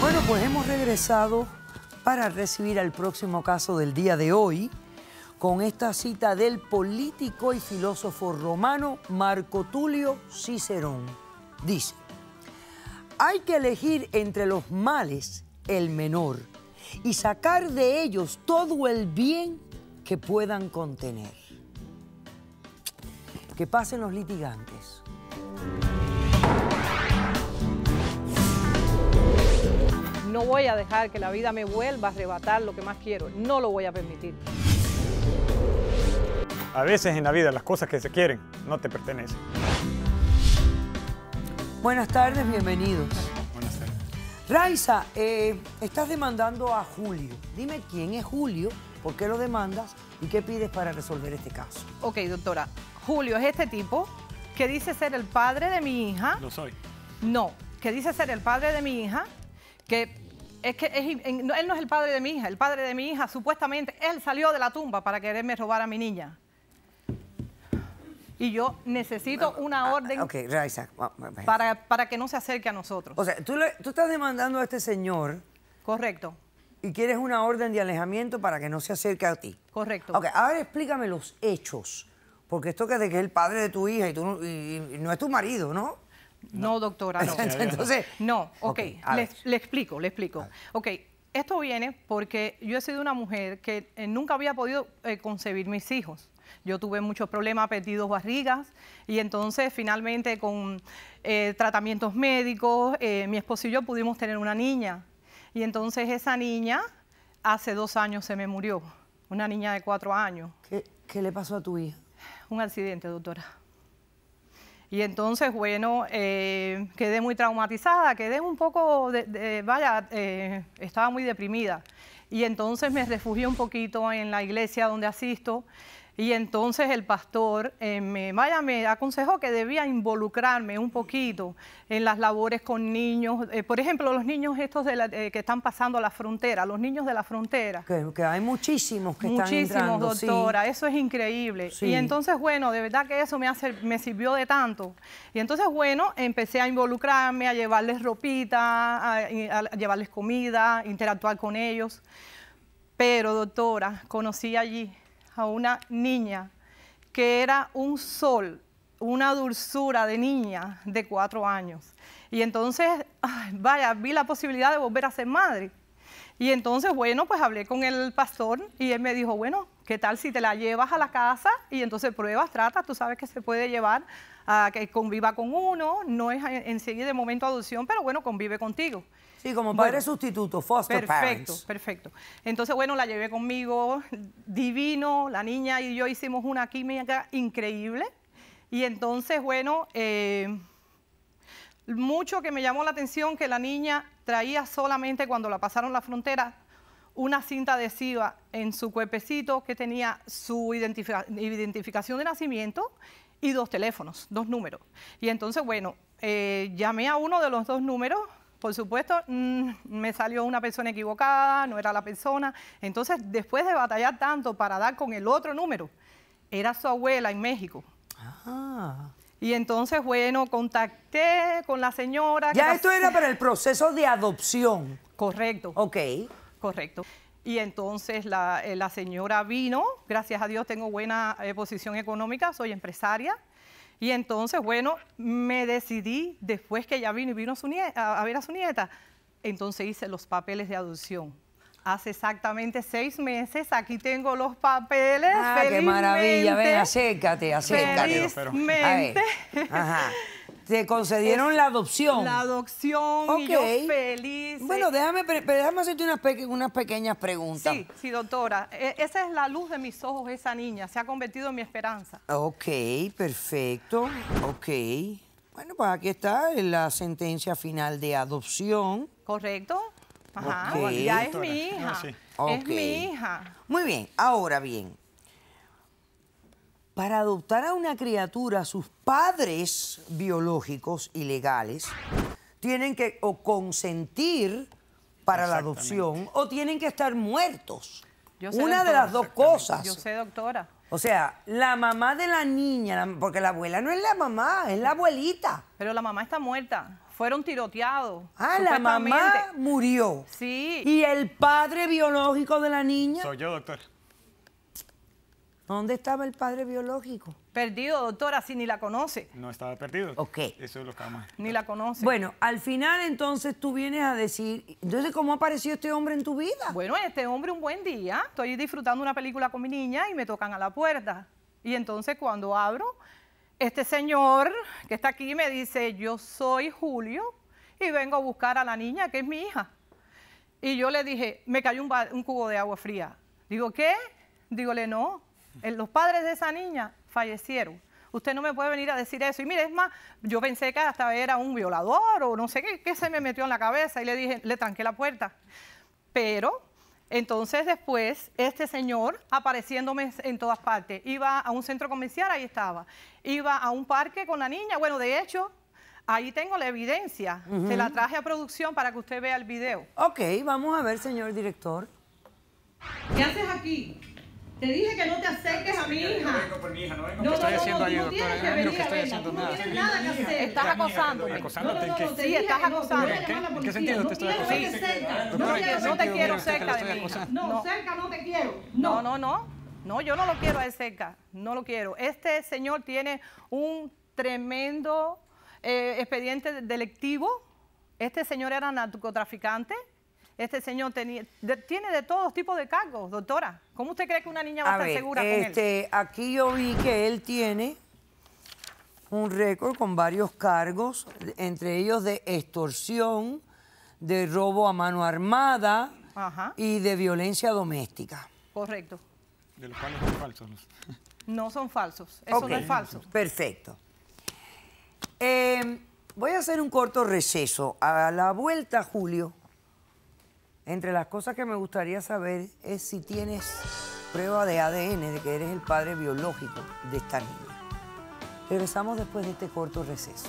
Bueno, pues hemos regresado para recibir al próximo caso del día de hoy con esta cita del político y filósofo romano Marco Tulio Cicerón. Dice, hay que elegir entre los males el menor y sacar de ellos todo el bien que puedan contener. Que pasen los litigantes. No voy a dejar que la vida me vuelva a arrebatar lo que más quiero. No lo voy a permitir. A veces en la vida las cosas que se quieren no te pertenecen. Buenas tardes, bienvenidos. Buenas tardes. Raiza, eh, estás demandando a Julio. Dime quién es Julio, por qué lo demandas y qué pides para resolver este caso. Ok, doctora. Julio es este tipo que dice ser el padre de mi hija. NO soy. No, que dice ser el padre de mi hija, que es que él no es el padre de mi hija, el padre de mi hija supuestamente, él salió de la tumba para quererme robar a mi niña. Y yo necesito una ah, ah, orden para, para, que no se acerque a nosotros. O sea, tú, tú estás demandando a este señor. Correcto. Y quieres una orden de alejamiento para que no se acerque a ti. Correcto. Ok, ahora explícame los hechos porque esto que de que es el padre de tu hija y, tú, no es tu marido, ¿no? No, doctora, no. Entonces, no, ok, le, explico, le explico. Ok, esto viene porque yo he sido una mujer que eh, nunca había podido eh, concebir mis hijos. Yo tuve muchos problemas, perdí barrigas y entonces finalmente con eh, tratamientos médicos, mi esposo y yo pudimos tener una niña. Y entonces esa niña hace dos años se me murió, una niña de cuatro años. qué le pasó a tu hija? un accidente, doctora. Y entonces, bueno, eh, quedé muy traumatizada, quedé un poco, de, vaya, eh, estaba muy deprimida. Y entonces me refugié un poquito en la iglesia donde asisto y entonces el pastor eh, me, vaya, me aconsejó que debía involucrarme un poquito en las labores con niños. Eh, por ejemplo, los niños estos eh, que están pasando a la frontera, los niños de la frontera. Que, hay muchísimos que están Muchísimos, doctora. Eso es increíble. Y entonces, bueno, de verdad que eso me, hace, me sirvió de tanto. Y entonces, bueno, empecé a involucrarme, a llevarles ropita, a llevarles comida, interactuar con ellos. Pero, doctora, conocí allí a una niña que era un sol, una dulzura de niña de cuatro años. Y entonces, vaya, vi la posibilidad de volver a ser madre. Y entonces, bueno, pues hablé con el pastor y él me dijo, bueno, ¿qué tal si te la llevas a la casa y entonces pruebas, tratas? Tú sabes que se puede llevar a que conviva con uno, no es enseguida de momento adopción, pero bueno, convive contigo. Sí, como padre sustituto, foster perfecto, Perfecto, Entonces, bueno, la llevé conmigo, divino, la niña y yo hicimos una química increíble. Y entonces, bueno, eh, mucho que me llamó la atención que la niña traía solamente cuando la pasaron la frontera una cinta adhesiva en su cuerpecito que tenía su identificación de nacimiento y dos teléfonos, dos números. Y entonces, bueno, eh, llamé a uno de los dos números por supuesto, mm, me salió una persona equivocada, no era la persona. Entonces, después de batallar tanto para dar con el otro número, era su abuela en México. Ah. Y entonces, bueno, contacté con la señora. Ya esto era para el proceso de adopción. Correcto. Ok. Correcto. Y entonces la, eh, señora vino, gracias a Dios tengo buena eh, posición económica, soy empresaria. Y entonces, bueno, me decidí, después que ya vino y vino a, su a ver a su nieta, entonces hice los papeles de adopción. Hace exactamente seis meses, aquí tengo los papeles. Ah, qué maravilla, ven, acércate, acércate. Felizmente. Te concedieron la adopción. La adopción, okay. y feliz. Bueno, eh. déjame, déjame hacerte unas, pequeñas preguntas. Sí, doctora. E, esa es la luz de mis ojos, esa niña. Se ha convertido en mi esperanza. Ok, perfecto. Ok. Bueno, pues aquí está la sentencia final de adopción. Correcto. Ajá. Ya es mi hija. Ah, sí. Es mi hija. Muy bien, ahora bien para adoptar a una criatura, sus padres biológicos y legales tienen que o consentir para la adopción o tienen que estar muertos. una de las dos cosas. Yo sé, doctora. O sea, la mamá de la niña, porque la abuela no es la mamá, es la abuelita. Pero la mamá está muerta. Fueron tiroteados. Ah, la mamá murió. Sí. ¿Y el padre biológico de la niña? Soy yo, doctor. ¿Dónde estaba el padre biológico? Perdido, doctora, si ni la conoce. No estaba perdido. Ok. Eso es lo que Ni la conoce. Bueno, al final entonces tú vienes a decir, entonces, ¿cómo apareció este hombre en tu vida? Bueno, este hombre un buen día, estoy disfrutando una película con mi niña y me tocan a la puerta. Y entonces cuando abro, este señor que está aquí me dice, yo soy Julio y vengo a buscar a la niña que es mi hija. Y yo le dije, me cayó un, cubo de agua fría. Digo, ¿qué? Dígole, no, eh, los padres de esa niña fallecieron. Usted no me puede venir a decir eso. Y mire, es más, yo pensé que hasta era un violador o no sé qué, que se me metió en la cabeza y le dije, le tranqué la puerta. Pero entonces después, este señor apareciéndome en todas partes, iba a un centro comercial, ahí estaba, iba a un parque con la niña, bueno, de hecho, ahí tengo la evidencia, se la traje a producción para que usted vea el video. Ok, vamos a ver, señor director. ¿Qué haces aquí? Te dije que no te acerques a mi hija. No no no, haciendo que, estoy haciendo nada. No tienes nada que hacer. Estás acosando. Sí, estás acosando. sentido te estoy acosando? No te quiero cerca de mi No, cerca no te quiero. No, no, no. No, yo no lo quiero a cerca. No lo quiero. Este señor tiene un tremendo eh, expediente delictivo. Este señor era narcotraficante. Este señor tenía, tiene de todos tipos de cargos, doctora. ¿Cómo usted cree que una niña va a, estar segura con él? Este, aquí yo vi que él tiene un récord con varios cargos, entre ellos de extorsión, de robo a mano armada y de violencia doméstica. Correcto. De los cuales son falsos. No son falsos. Eso no es falso. Perfecto. Eh, voy a hacer un corto receso. A la vuelta, Julio, entre las cosas que me gustaría saber es si tienes prueba de ADN de que eres el padre biológico de esta niña. Regresamos después de este corto receso.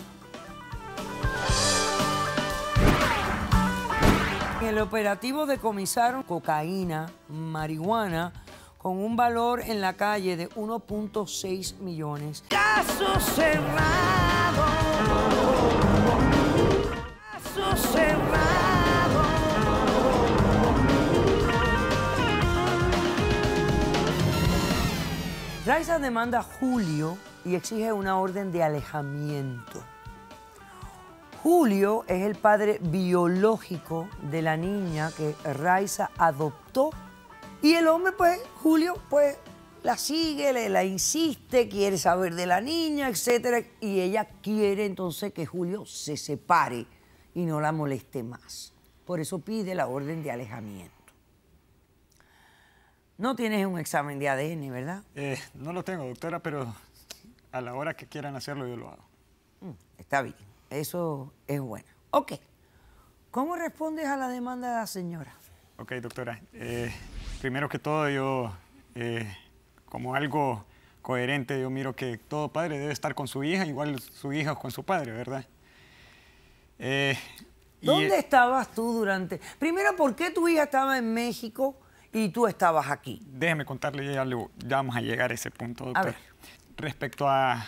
En el operativo decomisaron cocaína, marihuana, con un valor en la calle de 1.6 millones. Caso cerrado. Raiza demanda a Julio y exige una orden de alejamiento. Julio es el padre biológico de la niña que Raiza adoptó y el hombre, pues, Julio, pues, la sigue, le, la insiste, quiere saber de la niña, etc. y ella quiere entonces que Julio se separe y no la moleste más. Por eso pide la orden de alejamiento. No tienes un examen de ADN, ¿verdad? Eh, no lo tengo, doctora, pero a la hora que quieran hacerlo yo lo hago. Mm, está bien, eso es bueno. Ok, ¿cómo respondes a la demanda de la señora? Ok, doctora, eh, primero que todo yo, eh, como algo coherente, yo miro que todo padre debe estar con su hija, igual su hija con su padre, ¿verdad? ¿Dónde estabas tú durante...? Primero, ¿por qué tu hija estaba en México...? y tú estabas aquí. Déjeme contarle, ya, ya vamos a llegar a ese punto, doctor. Respecto a,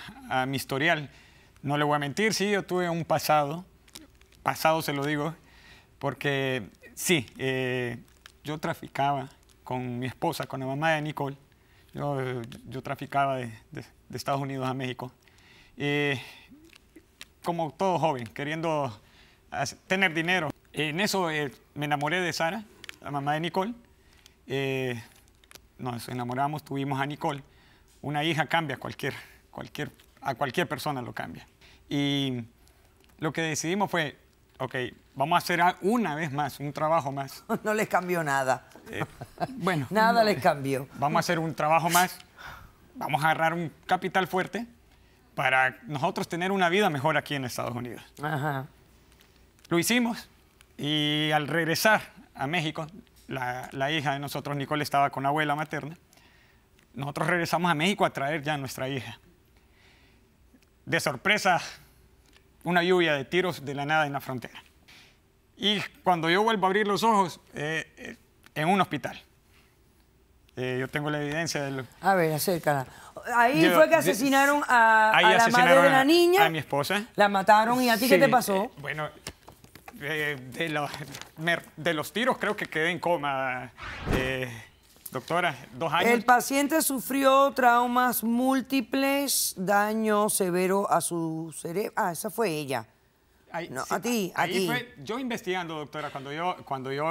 mi historial, no le voy a mentir, sí, yo tuve un pasado, pasado se lo digo, porque sí, eh, yo traficaba con mi esposa, con la mamá de Nicole, yo, yo traficaba de, Estados Unidos a México. como todo joven, queriendo tener dinero. En eso eh, me enamoré de Sara, la mamá de Nicole, eh, nos enamoramos, tuvimos a Nicole. Una hija cambia a cualquier, cualquier, a cualquier persona lo cambia. Y lo que decidimos fue, ok, vamos a hacer una vez más, un trabajo más. No les cambió nada. Eh, bueno. nada les cambió. Vamos a hacer un trabajo más, vamos a agarrar un capital fuerte para nosotros tener una vida mejor aquí en Estados Unidos. Lo hicimos y al regresar a México la, hija de nosotros, Nicole, estaba con abuela materna. Nosotros regresamos a México a traer ya a nuestra hija. De sorpresa, una lluvia de tiros de la nada en la frontera. Y cuando yo vuelvo a abrir los ojos, eh, eh, en un hospital. Eh, yo tengo la evidencia de lo... A ver, acércala. Ahí fue que asesinaron a, a la madre de la niña. A mi esposa. La mataron y a ti qué te pasó? bueno, de, la, de, los tiros creo que quedé en coma. Eh, doctora, dos años. El paciente sufrió traumas múltiples, daño severo a su cerebro. Ah, esa fue ella. a ti, a ti. yo investigando, doctora, cuando yo, cuando yo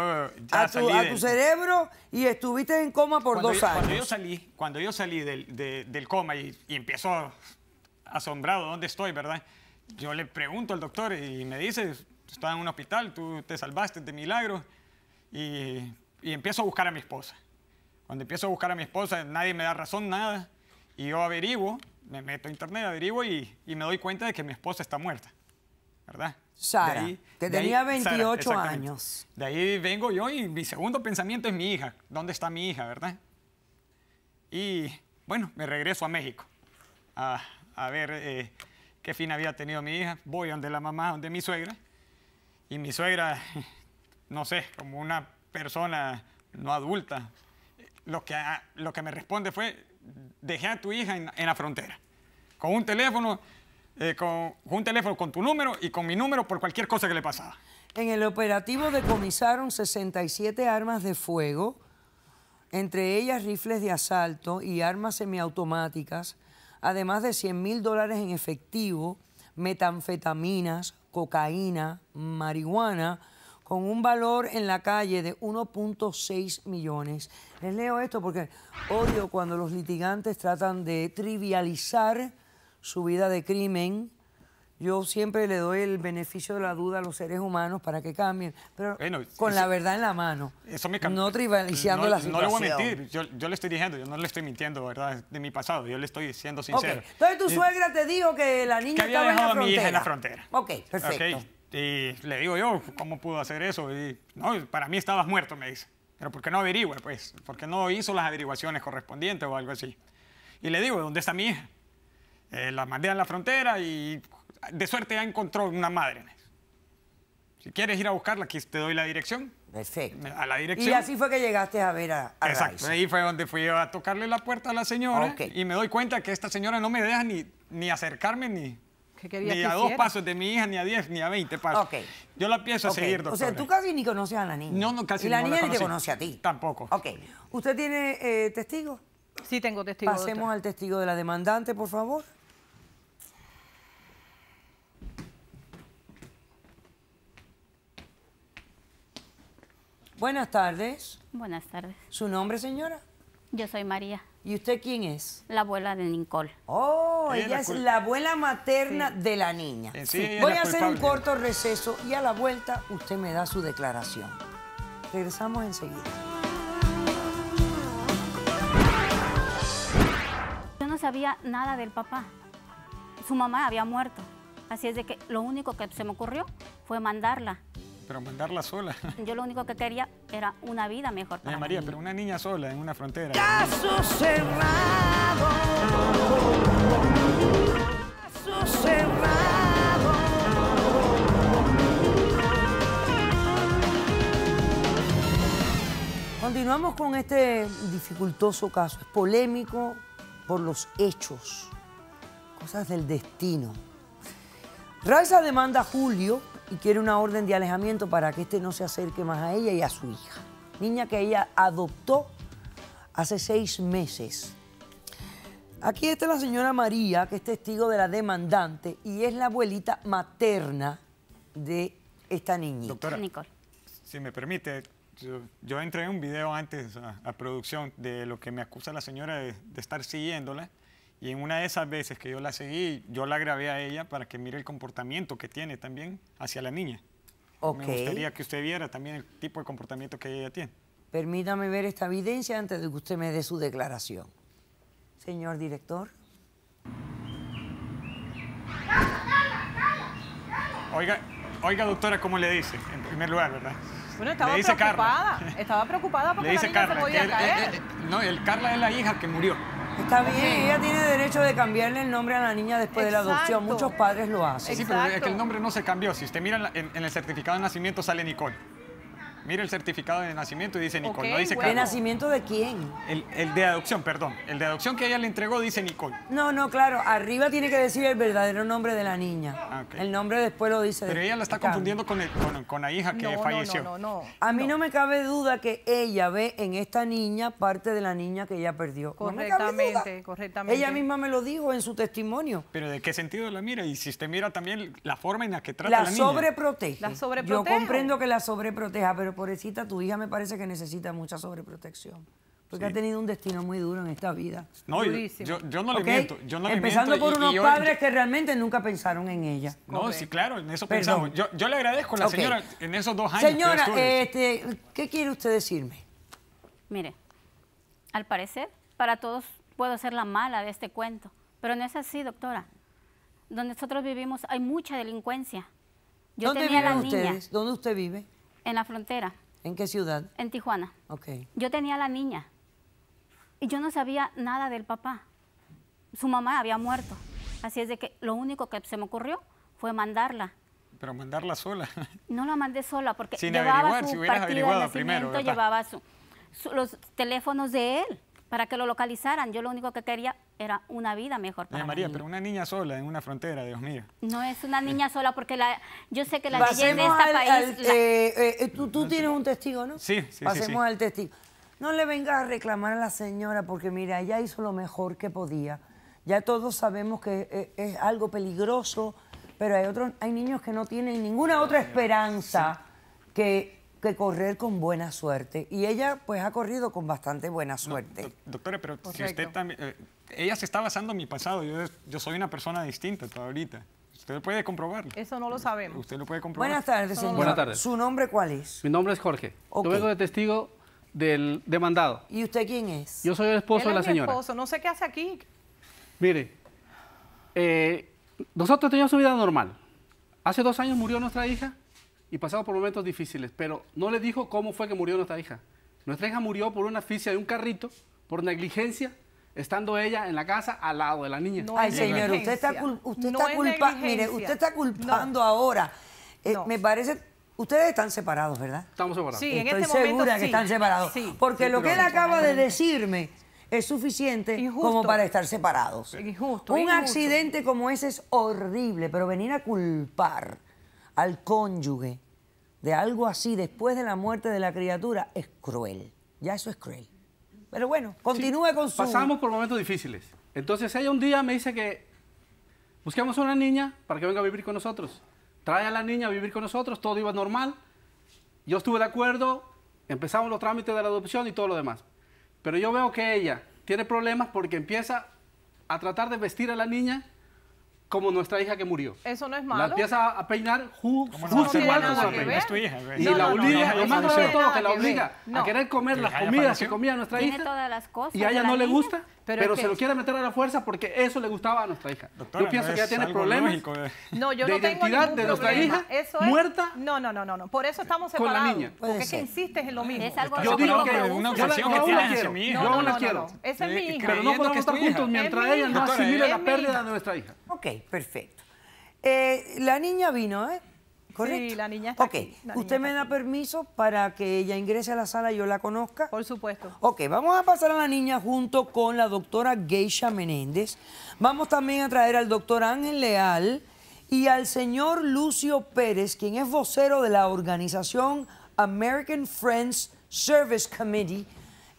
ya a tu, tu cerebro y estuviste en coma por dos años. Cuando yo salí, cuando yo salí del, del coma y, y empiezo asombrado, ¿dónde estoy, verdad? Yo le pregunto al doctor y me dice, estaba en un hospital, tú te salvaste de milagro y, y empiezo a buscar a mi esposa. Cuando empiezo a buscar a mi esposa, nadie me da razón, nada. Y yo averiguo, me meto a internet, averiguo y, y me doy cuenta de que mi esposa está muerta. ¿Verdad? Sara, tenía 28 años. De ahí vengo yo y mi segundo pensamiento es mi hija. ¿Dónde está mi hija, verdad? Y bueno, me regreso a México a, a ver eh, qué fin había tenido mi hija. Voy donde la mamá, donde mi suegra y mi suegra, no sé, como una persona no adulta, lo que, ah, lo que me responde fue, dejé a tu hija en, la frontera, con un teléfono, eh, con, con un teléfono con tu número y con mi número por cualquier cosa que le pasaba. En el operativo decomisaron 67 armas de fuego, entre ellas rifles de asalto y armas semiautomáticas, además de 100 mil dólares en efectivo, metanfetaminas, cocaína, marihuana, con un valor en la calle de 1.6 millones. Les leo esto porque odio cuando los litigantes tratan de trivializar su vida de crimen yo siempre le doy el beneficio de la duda a los seres humanos para que cambien, pero con la verdad en la mano. Eso me no trivializando no, la No le voy a mentir, yo, le estoy diciendo, yo no le estoy mintiendo, ¿verdad? De mi pasado, yo le estoy diciendo sincero. Entonces tu suegra te dijo que la niña había estaba dejado en la frontera. en la frontera. Ok, perfecto. Y le digo yo, ¿cómo pudo hacer eso? Y, no, para mí estabas muerto, me dice. Pero ¿por qué no averigua? Pues, ¿por qué no hizo las averiguaciones correspondientes o algo así? Y le digo, ¿dónde está mi hija? Eh, la mandé a la frontera y de suerte ya encontró una madre. Si quieres ir a buscarla, aquí te doy la dirección. Perfecto. A la dirección. Y así fue que llegaste a ver a, a Exacto. Ahí fue donde fui a tocarle la puerta a la señora y me doy cuenta que esta señora no me deja ni, ni acercarme ni, ni a dos pasos de mi hija, ni a diez, ni a veinte pasos. Yo la pienso a seguir, O sea, tú casi ni conoces a la niña. No, no casi y la niña ni te conoce a ti. Tampoco. Ok. ¿Usted tiene eh, testigo? Sí, tengo testigo. Pasemos al testigo de la demandante, por favor. Buenas tardes. Buenas tardes. ¿Su nombre, señora? Yo soy María. ¿Y usted quién es? La abuela de Nicole. Oh, ella, es la abuela materna de la niña. Voy a hacer un corto receso y a la vuelta usted me da su declaración. Regresamos enseguida. Yo no sabía nada del papá. Su mamá había muerto. Así es de que lo único que se me ocurrió fue mandarla pero mandarla sola. Yo lo único que quería era una vida mejor para María, pero una niña sola en una frontera. Caso cerrado. Caso cerrado. Continuamos con este dificultoso caso. Es polémico por los hechos, cosas del destino. Raiza demanda a Julio y quiere una orden de alejamiento para que este no se acerque más a ella y a su hija. Niña que ella adoptó hace seis meses. Aquí está la señora María, que es testigo de la demandante y es la abuelita materna de esta niña. Doctora, Nicole. si me permite, yo, entré en un video antes a, producción de lo que me acusa la señora de, de estar siguiéndola y en una de esas veces que yo la seguí, yo la grabé a ella para que mire el comportamiento que tiene también hacia la niña. Okay. Me gustaría que usted viera también el tipo de comportamiento que ella tiene. Permítame ver esta evidencia antes de que usted me dé su declaración. Señor director. Oiga, oiga doctora, ¿cómo le dice? En primer lugar, ¿verdad? Bueno, estaba preocupada. Estaba preocupada porque le dice la niña Carla, se eh, eh, eh, no, el Carla es la hija que murió. Está bien, ella tiene derecho de cambiarle el nombre a la niña después de la adopción. Muchos padres lo hacen. Sí, pero es que el nombre no se cambió. Si usted mira en, en el certificado de nacimiento sale Nicole mira el certificado de nacimiento y dice Nicole, no dice ¿De nacimiento de quién? El, el, de adopción, perdón. El de adopción que ella le entregó dice Nicole. No, no, claro. Arriba tiene que decir el verdadero nombre de la niña. Ah, el nombre después lo dice. Pero ella la está confundiendo con, el, con, la hija que falleció. No, no, no, A mí no. me cabe duda que ella ve en esta niña parte de la niña que ella perdió. Correctamente, correctamente. Ella misma me lo dijo en su testimonio. Pero ¿de qué sentido la mira? Y si usted mira también la forma en la que trata la, la niña. La sobreprotege. Yo comprendo que la sobreproteja, pero pobrecita, tu hija me parece que necesita mucha sobreprotección. Porque ha tenido un destino muy duro en esta vida. No, yo, no lo miento. Yo no Empezando por unos padres que realmente nunca pensaron en ella. No, sí, claro, en eso pensamos. Yo, le agradezco a la señora en esos dos años. Señora, este, ¿qué quiere usted decirme? Mire, al parecer, para todos puedo ser la mala de este cuento, pero no es así, doctora. Donde nosotros vivimos hay mucha delincuencia. Yo ¿Dónde tenía viven la ustedes? ¿Dónde usted vive? En la frontera. ¿En qué ciudad? En Tijuana. Ok. Yo tenía la niña y yo no sabía nada del papá. Su mamá había muerto. Así es de que lo único que se me ocurrió fue mandarla. Pero mandarla sola. No la mandé sola porque llevaba su si de primero. Llevaba los teléfonos de él para que lo localizaran. Yo lo único que quería era una vida mejor para María, pero una niña sola en una frontera, Dios mío. No es una niña sola porque la, yo sé que la NIÑA de este país... Eh, eh, tú, tienes un testigo, ¿no? Sí, sí, Pasemos al testigo. No le venga a reclamar a la señora porque, mira, ella hizo lo mejor que podía. Ya todos sabemos que eh, es, algo peligroso, pero hay, otros, hay niños que no tienen ninguna otra esperanza que que correr con buena suerte. Y ella pues ha corrido con bastante buena suerte. doctora, pero si usted también... Eh, ella se está basando en mi pasado, yo, soy una persona distinta todavía. Usted puede comprobarlo. Eso no lo sabemos. Usted lo puede comprobar. Buenas tardes, señor. Buenas tardes. ¿Su nombre cuál es? Mi nombre es Jorge. Okay. Yo vengo de testigo del demandado. ¿Y usted quién es? Yo soy el esposo de la señora. esposo, no sé qué hace aquí. Mire, eh, nosotros teníamos una vida normal. Hace dos años murió nuestra hija y pasamos por momentos difíciles, pero no le dijo cómo fue que murió nuestra hija. Nuestra hija murió por una asfixia de un carrito, por negligencia, estando ella en la casa al lado de la niña. Ay, señor, usted está, usted, está culpando ahora. Eh, me parece Ustedes están separados, ¿verdad? Estamos separados. Sí, Estoy este segura que están separados. porque lo que él acaba de decirme es suficiente como para estar separados. Injusto, Un accidente como ese es horrible, pero venir a culpar al cónyuge de algo así después de la muerte de la criatura es cruel. Ya eso es cruel. Pero bueno, continúe con su... Pasamos por momentos difíciles. Entonces ella un día me dice que busquemos a una niña para que venga a vivir con nosotros. Trae a la niña a vivir con nosotros, todo iba normal. Yo estuve de acuerdo, empezamos los trámites de la adopción y todo lo demás. Pero yo veo que ella tiene problemas porque empieza a tratar de vestir a la niña como nuestra hija que murió. Eso no es malo. La empieza a peinar justo igual como la hija, Y la obliga, lo más grave de todo, que la obliga a querer comer las comidas que comía nuestra hija. y a ella no le gusta, pero, se lo quiere meter a la fuerza porque eso le gustaba a nuestra hija. yo pienso que ella tiene problemas No, yo no, tengo de identidad de nuestra hija muerta. No, no, no, no, Por eso estamos separados. Con la niña. Porque qué que insistes en lo mismo. Es algo yo digo que una obsesión que tiene mi Yo no, la quiero. Esa es eh, mi hija. Pero no podemos estar juntos mientras ella no asimile la pérdida de nuestra hija. Ok, perfecto. Eh, la niña vino, ¿eh? ¿Correcto? Sí, la niña está Ok, ¿usted me da permiso para que ella ingrese a la sala y yo la conozca? Por supuesto. Ok, vamos a pasar a la niña junto con la doctora Geisha Menéndez. Vamos también a traer al doctor Ángel Leal y al señor Lucio Pérez, quien es vocero de la organización American Friends Service Committee,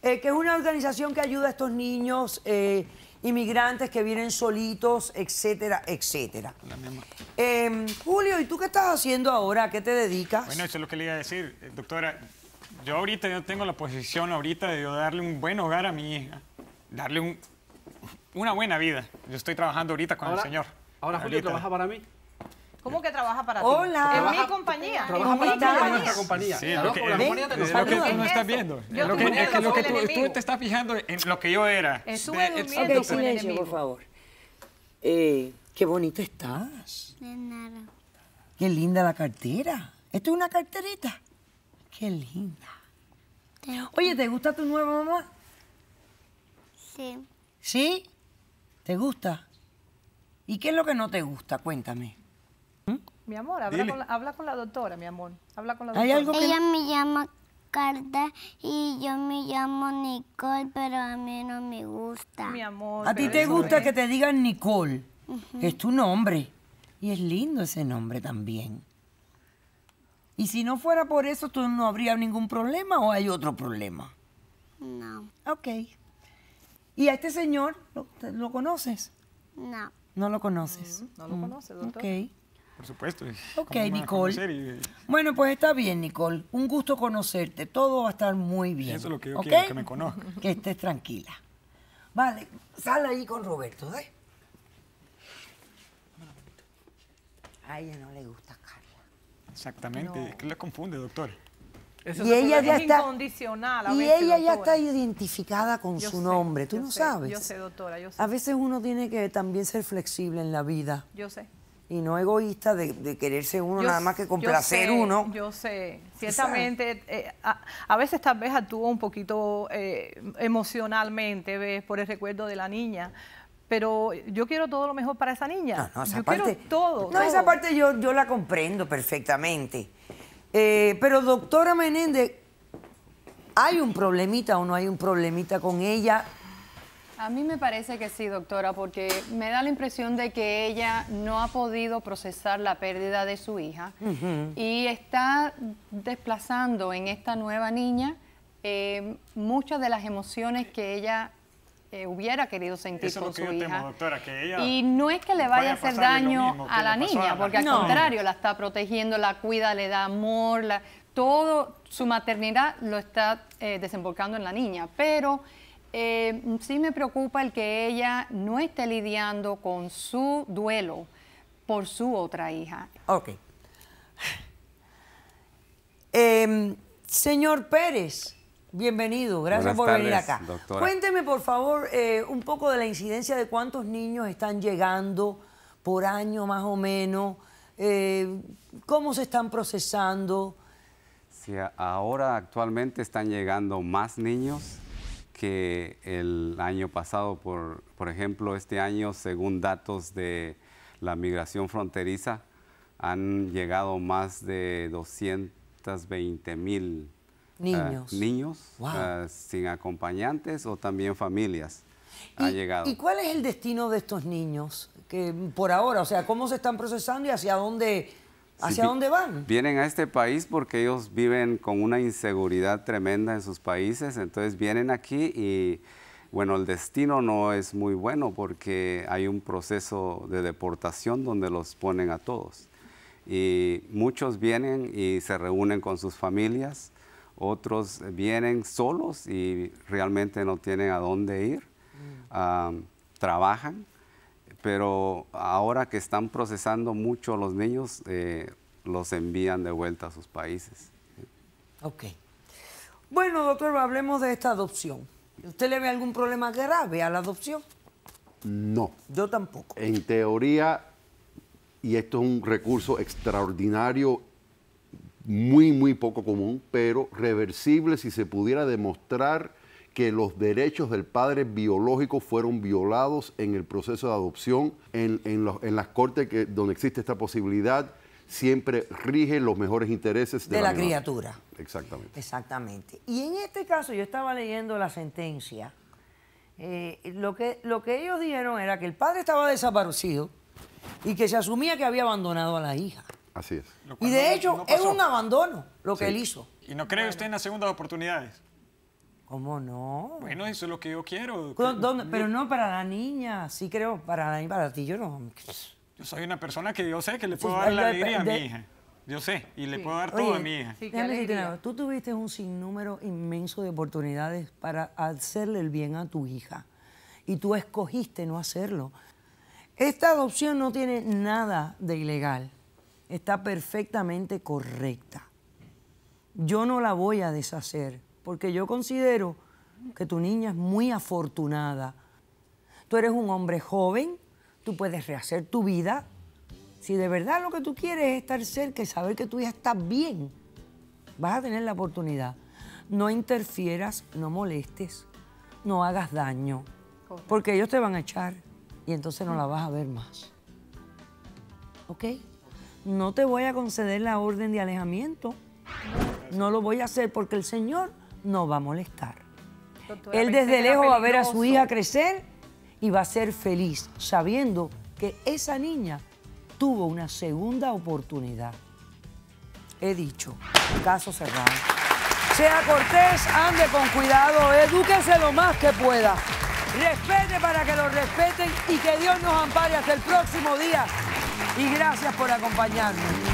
eh, que es una organización que ayuda a estos niños... Eh, inmigrantes que vienen solitos, etcétera, etcétera. Em, Julio, ¿y tú qué estás haciendo ahora? ¿A qué te dedicas? Bueno, eso es lo que le iba a decir, eh, doctora. Yo ahorita yo tengo la posición ahorita de darle un buen hogar a mi hija, darle un, una buena vida. Yo estoy trabajando ahorita con el señor. Ahora, Julio, ¿trabaja para mí? ¿Cómo que trabaja para ti? Hola. En mi compañía. Trabaja para ti en nuestra compañía. Sí, lo que, tú no estás viendo. lo que, es que, lo que tú, te estás fijando en lo que yo era. Es eh, un silencio, por favor. Eh, qué bonito estás. De nada. Qué linda la cartera. Esto es una carterita. Qué linda. Oye, ¿te gusta tu nueva mamá? Sí. ¿Sí? ¿Te gusta? ¿Y qué es lo que no te gusta? Cuéntame. Mi amor, habla con, la, doctora, mi amor. Habla con la doctora. Ella me llama Carta y yo me llamo Nicole, pero a mí no me gusta. Mi amor. ¿A ti te gusta que te digan Nicole? es tu nombre. Y es lindo ese nombre también. Y si no fuera por eso, ¿tú no habría ningún problema o hay otro problema? No. Ok. ¿Y a este señor lo, conoces? No. No lo conoces. Mm, no lo conoces, doctor. Ok. Por supuesto. Ok, Nicole. Bueno, pues está bien, Nicole. Un gusto conocerte. Todo va a estar muy bien. que yo quiero, que me conozca. Que estés tranquila. Vale, sal ahí con Roberto, ¿eh? A ella no le gusta Carla. Exactamente. Es que la confunde, doctor. Eso y ella ya está, incondicional y ella ya está identificada con su nombre. Tú no sabes. Yo sé, doctora. A veces uno tiene que también ser flexible en la vida. Yo sé y no egoísta de, quererse uno nada más que complacer uno. Yo sé, ciertamente, eh, a, veces tal vez actúo un poquito eh, emocionalmente, ¿ves? Por el recuerdo de la niña. Pero yo quiero todo lo mejor para esa niña. yo quiero todo. No, esa parte yo, yo la comprendo perfectamente. Eh, pero doctora Menéndez, ¿hay un problemita o no hay un problemita con ella a mí me parece que sí, doctora, porque me da la impresión de que ella no ha podido procesar la pérdida de su hija y está desplazando en esta nueva niña eh, muchas de las emociones que ella eh, hubiera querido sentir con su hija. y no es que le vaya, a hacer daño a la niña, porque al contrario, la está protegiendo, la cuida, le da amor, la, todo su maternidad lo está eh, desembocando en la niña, pero eh, sí me preocupa el que ella no esté lidiando con su duelo por su otra hija. Ok. Em, señor Pérez, bienvenido, gracias por venir acá. Cuénteme, por favor, eh, un poco de la incidencia de cuántos niños están llegando por año más o menos, eh, cómo se están procesando. ahora actualmente están llegando más niños que el año pasado. Por, por ejemplo, este año, según datos de la migración fronteriza, han llegado más de 220 mil ah, niños, niños ah, sin acompañantes o también familias. Ha ¿Y, llegado. ¿Y cuál es el destino de estos niños que por ahora? O sea, ¿cómo se están procesando y hacia dónde ¿Hacia dónde van? Vienen a este país porque ellos viven con una inseguridad tremenda en sus países, entonces vienen aquí y bueno, el destino no es muy bueno porque hay un proceso de deportación donde los ponen a todos. Y muchos vienen y se reúnen con sus familias, otros vienen solos y realmente no tienen a dónde ir, mm. ah, trabajan pero ahora que están procesando mucho a los niños, eh, los envían de vuelta a sus países. Ok. Bueno, doctor, hablemos de esta adopción. ¿Usted le ve algún problema grave a la adopción? No. Yo tampoco. En teoría, y esto es un recurso extraordinario, muy, muy poco común, pero reversible si se pudiera demostrar que los derechos del padre biológico fueron violados en el proceso de adopción, en, las cortes que, donde existe esta posibilidad, siempre rigen los mejores intereses de, la, criatura. Exactamente. Exactamente. Y en este caso yo estaba leyendo la sentencia. Eh, lo, que, lo que ellos dijeron era que el padre estaba desaparecido y que se asumía que había abandonado a la hija. Así es. Y de hecho es un abandono lo que él hizo. ¿Y no cree usted en las segundas oportunidades? ¿Cómo no? Bueno, eso es lo que yo quiero. Pero no para la niña, sí creo, para la para ti yo no. Yo soy una persona que yo sé que le puedo dar la alegría a mi hija. Yo sé, y le puedo dar todo a mi hija. Tú tuviste un sinnúmero inmenso de oportunidades para hacerle el bien a tu hija. Y tú escogiste no hacerlo. Esta adopción no tiene nada de ilegal. Está perfectamente correcta. Yo no la voy a deshacer porque yo considero que tu niña es muy afortunada. Tú eres un hombre joven, tú puedes rehacer tu vida. Si de verdad lo que tú quieres es estar cerca y saber que tu hija está bien, vas a tener la oportunidad. No interfieras, no molestes, no hagas daño, porque ellos te van a echar y entonces no la vas a ver más. ¿Ok? No te voy a conceder la orden de alejamiento. No lo voy a hacer porque el Señor no va a molestar. Él desde lejos va a ver a su hija crecer y va a ser feliz sabiendo que esa niña tuvo una segunda oportunidad. He dicho, caso cerrado. Sea cortés, ande con cuidado, edúquese lo más que pueda. Respete para que lo respeten y que Dios nos ampare hasta el próximo día. Y gracias por acompañarnos.